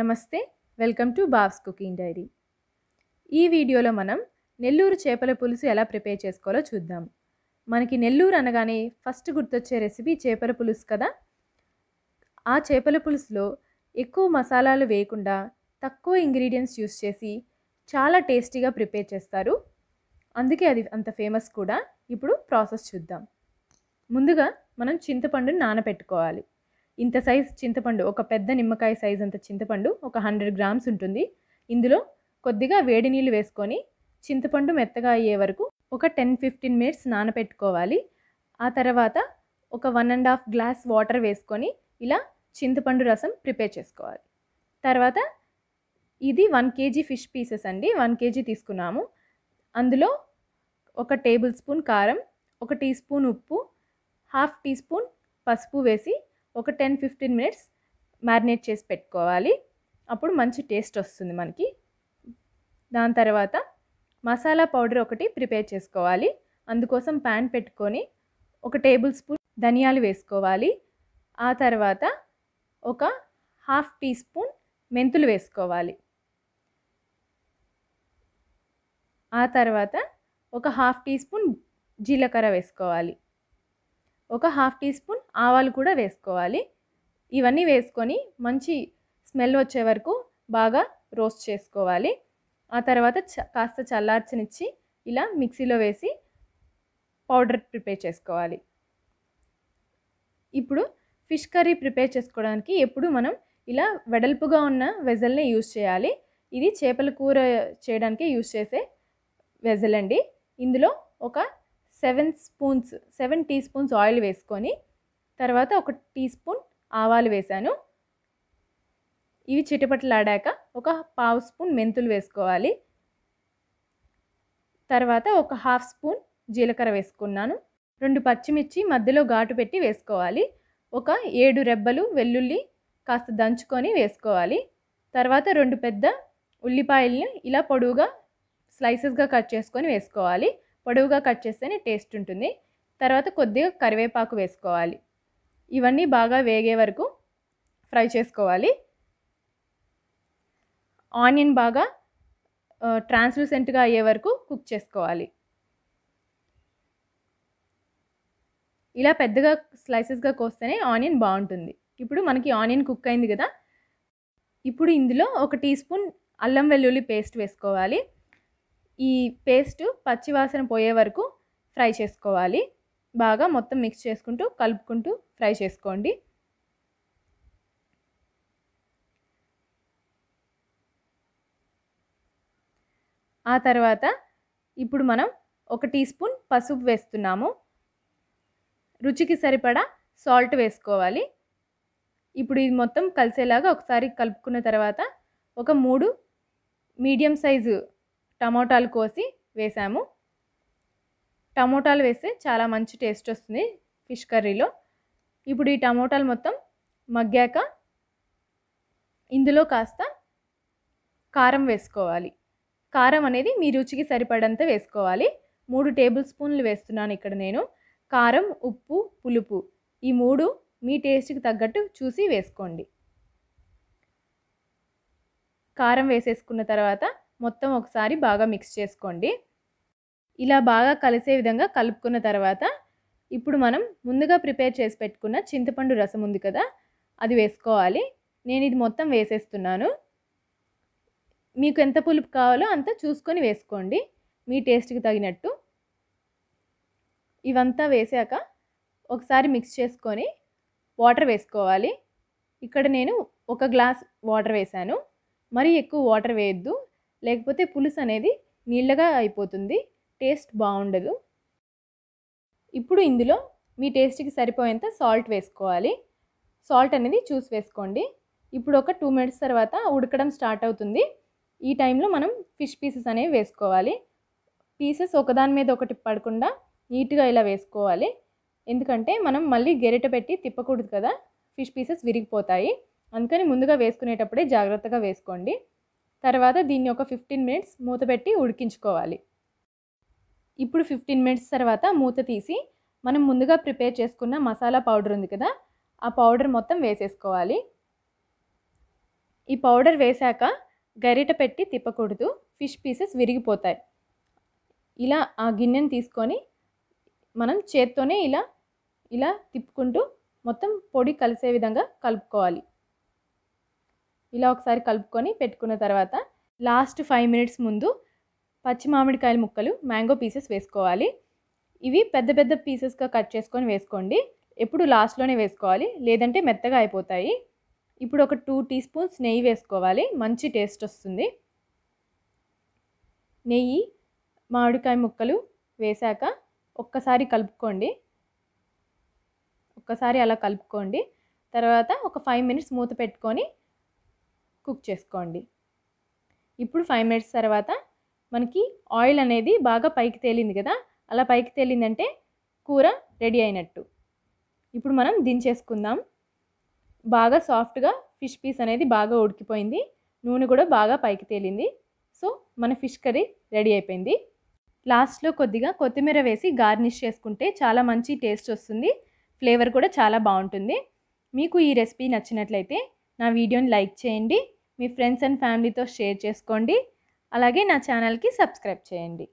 నమస్తే welcome to Bob's cooking diary ఈ వీడియోలో మనం నెల్లూరు చేపల పులుసు ఎలా ప్రిపేర్ చేసుకోవాలో చూద్దాం మనకి నెల్లూరు అనగానే ఫస్ట్ గుర్తొచ్చే రెసిపీ చేపల పులుసు కదా ఆ చేపల పులుసులో ఎక్కువ మసాలాలు వేయకుండా తక్కువ ఇంగ్రీడియంట్స్ యూస్ చేసి చాలా టేస్టీగా ప్రిపేర్ చేస్తారు అందుకే అది అంత ఫేమస్ కూడా ఇప్పుడు ప్రాసెస్ చూద్దాం ముందుగా మనం చింతపండుని నానబెట్టుకోవాలి ఇంత సైజ్ చింతపండు ఒక పెద్ద నిమ్మకాయ సైజ్ అంత చింతపండు ఒక హండ్రెడ్ గ్రామ్స్ ఉంటుంది ఇందులో కొద్దిగా వేడి నీళ్ళు వేసుకొని చింతపండు మెత్తగా అయ్యే వరకు ఒక టెన్ ఫిఫ్టీన్ మినిట్స్ నానపెట్టుకోవాలి ఆ తర్వాత ఒక one and half glass water వేసుకొని ఇలా చింతపండు రసం ప్రిపేర్ చేసుకోవాలి తర్వాత ఇది వన్ కేజీ ఫిష్ పీసెస్ అండి వన్ కేజీ తీసుకున్నాము అందులో ఒక టేబుల్ స్పూన్ కారం ఒక టీ స్పూన్ ఉప్పు హాఫ్ టీ స్పూన్ పసుపు వేసి ఒక టెన్ ఫిఫ్టీన్ మినిట్స్ మ్యారినేట్ చేసి పెట్టుకోవాలి అప్పుడు మంచి టేస్ట్ వస్తుంది మనకి దాని తర్వాత మసాలా పౌడర్ ఒకటి ప్రిపేర్ చేసుకోవాలి అందుకోసం ప్యాన్ పెట్టుకొని ఒక టేబుల్ స్పూన్ ధనియాలు వేసుకోవాలి ఆ తర్వాత ఒక హాఫ్ టీ స్పూన్ మెంతులు వేసుకోవాలి ఆ తర్వాత ఒక హాఫ్ టీ స్పూన్ జీలకర్ర వేసుకోవాలి ఒక హాఫ్ టీ స్పూన్ ఆవాలు కూడా వేసుకోవాలి ఇవన్నీ వేసుకొని మంచి స్మెల్ వచ్చే వరకు బాగా రోస్ట్ చేసుకోవాలి ఆ తర్వాత కాస్త చల్లార్చనిచ్చి ఇలా మిక్సీలో వేసి పౌడర్ ప్రిపేర్ చేసుకోవాలి ఇప్పుడు ఫిష్ కర్రీ ప్రిపేర్ చేసుకోవడానికి ఎప్పుడు మనం ఇలా వెడల్పుగా ఉన్న వెజల్ని యూజ్ చేయాలి ఇది చేపల కూర చేయడానికి యూజ్ చేసే వెజల్ అండి ఇందులో ఒక seven spoons seven teaspoons oil వేసుకొని తర్వాత ఒక టీ స్పూన్ ఆవాలు వేశాను ఇవి చిటపట్లాడాక ఒక పావు స్పూన్ మెంతులు వేసుకోవాలి తర్వాత ఒక హాఫ్ స్పూన్ జీలకర్ర వేసుకున్నాను రెండు పచ్చిమిర్చి మధ్యలో ఘాటు పెట్టి వేసుకోవాలి ఒక ఏడు రెబ్బలు వెల్లుల్లి కాస్త దంచుకొని వేసుకోవాలి తర్వాత రెండు పెద్ద ఉల్లిపాయలను ఇలా పొడువుగా స్లైసెస్గా కట్ చేసుకొని వేసుకోవాలి పొడవుగా కట్ చేస్తేనే టేస్ట్ ఉంటుంది తర్వాత కొద్దిగా కరివేపాకు వేసుకోవాలి ఇవన్నీ బాగా వేగే వరకు ఫ్రై చేసుకోవాలి ఆనియన్ బాగా ట్రాన్స్లూసెంట్గా అయ్యే వరకు కుక్ చేసుకోవాలి ఇలా పెద్దగా స్లైసెస్గా కోస్తేనే ఆనియన్ బాగుంటుంది ఇప్పుడు మనకి ఆనియన్ కుక్ అయింది కదా ఇప్పుడు ఇందులో ఒక టీ స్పూన్ అల్లం వెల్లుల్లి పేస్ట్ వేసుకోవాలి ఈ పేస్ట్ పచ్చివాసన పోయే వరకు ఫ్రై చేసుకోవాలి బాగా మొత్తం మిక్స్ చేసుకుంటూ కలుపుకుంటూ ఫ్రై చేసుకోండి ఆ తర్వాత ఇప్పుడు మనం ఒక టీ స్పూన్ పసుపు వేస్తున్నాము రుచికి సరిపడా సాల్ట్ వేసుకోవాలి ఇప్పుడు ఇది మొత్తం కలిసేలాగా ఒకసారి కలుపుకున్న తర్వాత ఒక మూడు మీడియం సైజు టమోటాలు కోసి వేసాము టమోటాలు వేస్తే చాలా మంచి టేస్ట్ వస్తుంది ఫిష్ కర్రీలో ఇప్పుడు ఈ టమోటాలు మొత్తం మగ్గాక ఇందులో కాస్త కారం వేసుకోవాలి కారం అనేది మీ రుచికి సరిపడంత వేసుకోవాలి మూడు టేబుల్ స్పూన్లు వేస్తున్నాను ఇక్కడ నేను కారం ఉప్పు పులుపు ఈ మూడు మీ టేస్ట్కి తగ్గట్టు చూసి వేసుకోండి కారం వేసేసుకున్న తర్వాత మొత్తం ఒకసారి బాగా మిక్స్ చేసుకోండి ఇలా బాగా కలిసే విధంగా కలుపుకున్న తర్వాత ఇప్పుడు మనం ముందుగా ప్రిపేర్ చేసి పెట్టుకున్న చింతపండు రసం ఉంది కదా అది వేసుకోవాలి నేను ఇది మొత్తం వేసేస్తున్నాను మీకు ఎంత పులుపు కావాలో అంత చూసుకొని వేసుకోండి మీ టేస్ట్కి తగినట్టు ఇవంతా వేసాక ఒకసారి మిక్స్ చేసుకొని వాటర్ వేసుకోవాలి ఇక్కడ నేను ఒక గ్లాస్ వాటర్ వేశాను మరీ ఎక్కువ వాటర్ వేయొద్దు లేకపోతే పులుసు అనేది నీళ్ళగా అయిపోతుంది టేస్ట్ బాగుండదు ఇప్పుడు ఇందులో మీ టేస్ట్కి సరిపోయేంత సాల్ట్ వేసుకోవాలి సాల్ట్ అనేది చూసి వేసుకోండి ఇప్పుడు ఒక టూ మినిట్స్ తర్వాత ఉడకడం స్టార్ట్ అవుతుంది ఈ టైంలో మనం ఫిష్ పీసెస్ అనేవి వేసుకోవాలి పీసెస్ ఒకదాని మీద ఒకటి పడకుండా నీట్గా ఇలా వేసుకోవాలి ఎందుకంటే మనం మళ్ళీ గెరెట పెట్టి తిప్పకూడదు కదా ఫిష్ పీసెస్ విరిగిపోతాయి అందుకని ముందుగా వేసుకునేటప్పుడే జాగ్రత్తగా వేసుకోండి తర్వాత దీన్ని ఒక ఫిఫ్టీన్ మినిట్స్ మూత పెట్టి ఉడికించుకోవాలి ఇప్పుడు ఫిఫ్టీన్ మినిట్స్ తర్వాత మూత తీసి మనం ముందుగా ప్రిపేర్ చేసుకున్న మసాలా పౌడర్ ఉంది కదా ఆ పౌడర్ మొత్తం వేసేసుకోవాలి ఈ పౌడర్ వేశాక గరిట పెట్టి తిప్పకూడదు ఫిష్ పీసెస్ విరిగిపోతాయి ఇలా ఆ గిన్నెను తీసుకొని మనం చేత్తోనే ఇలా ఇలా తిప్పుకుంటూ మొత్తం పొడి కలిసే విధంగా కలుపుకోవాలి ఇలా ఒకసారి కలుపుకొని పెట్టుకున్న తర్వాత లాస్ట్ ఫైవ్ మినిట్స్ ముందు పచ్చి మామిడికాయల ముక్కలు మ్యాంగో పీసెస్ వేసుకోవాలి ఇవి పెద్ద పెద్ద పీసెస్గా కట్ చేసుకొని వేసుకోండి ఎప్పుడు లాస్ట్లోనే వేసుకోవాలి లేదంటే మెత్తగా అయిపోతాయి ఇప్పుడు ఒక టూ టీ స్పూన్స్ నెయ్యి వేసుకోవాలి మంచి టేస్ట్ వస్తుంది నెయ్యి మామిడికాయ ముక్కలు వేశాక ఒక్కసారి కలుపుకోండి ఒక్కసారి అలా కలుపుకోండి తర్వాత ఒక ఫైవ్ మినిట్స్ మూత పెట్టుకొని కుక్ చేసుకోండి ఇప్పుడు ఫైవ్ మినిట్స్ తర్వాత మనకి ఆయిల్ అనేది బాగా పైకి తేలింది కదా అలా పైకి తేలిందంటే కూర రెడీ అయినట్టు ఇప్పుడు మనం దించేసుకుందాం బాగా సాఫ్ట్గా ఫిష్ పీస్ అనేది బాగా ఉడికిపోయింది నూనె కూడా బాగా పైకి తేలింది సో మన ఫిష్ కర్రీ రెడీ అయిపోయింది లాస్ట్లో కొద్దిగా కొత్తిమీర వేసి గార్నిష్ చేసుకుంటే చాలా మంచి టేస్ట్ వస్తుంది ఫ్లేవర్ కూడా చాలా బాగుంటుంది మీకు ఈ రెసిపీ నచ్చినట్లయితే నా వీడియోని లైక్ చేయండి మీ ఫ్రెండ్స్ అండ్ ఫ్యామిలీతో షేర్ చేసుకోండి అలాగే నా ఛానల్కి సబ్స్క్రైబ్ చేయండి